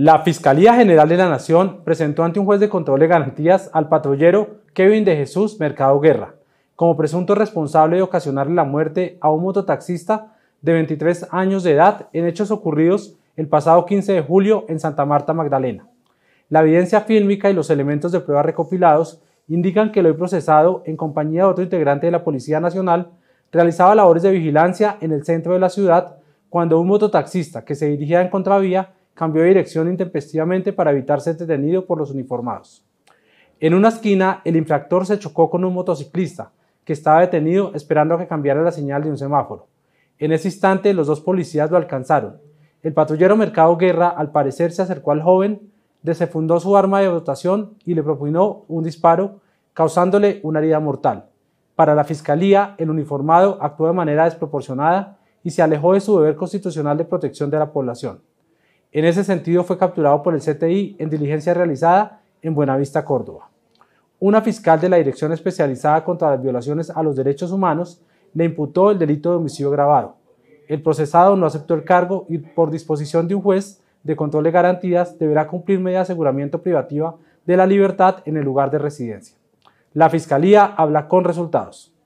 La Fiscalía General de la Nación presentó ante un juez de control de garantías al patrullero Kevin de Jesús Mercado Guerra como presunto responsable de ocasionar la muerte a un mototaxista de 23 años de edad en hechos ocurridos el pasado 15 de julio en Santa Marta Magdalena. La evidencia fílmica y los elementos de prueba recopilados indican que el hoy procesado, en compañía de otro integrante de la Policía Nacional, realizaba labores de vigilancia en el centro de la ciudad cuando un mototaxista que se dirigía en contravía cambió de dirección intempestivamente para evitar ser detenido por los uniformados. En una esquina, el infractor se chocó con un motociclista que estaba detenido esperando que cambiara la señal de un semáforo. En ese instante, los dos policías lo alcanzaron. El patrullero Mercado Guerra, al parecer, se acercó al joven, desefundó su arma de dotación y le propinó un disparo, causándole una herida mortal. Para la fiscalía, el uniformado actuó de manera desproporcionada y se alejó de su deber constitucional de protección de la población. En ese sentido fue capturado por el CTI en diligencia realizada en Buenavista, Córdoba. Una fiscal de la Dirección Especializada contra las Violaciones a los Derechos Humanos le imputó el delito de homicidio grabado. El procesado no aceptó el cargo y por disposición de un juez de control de garantías deberá cumplir media de aseguramiento privativa de la libertad en el lugar de residencia. La Fiscalía habla con resultados.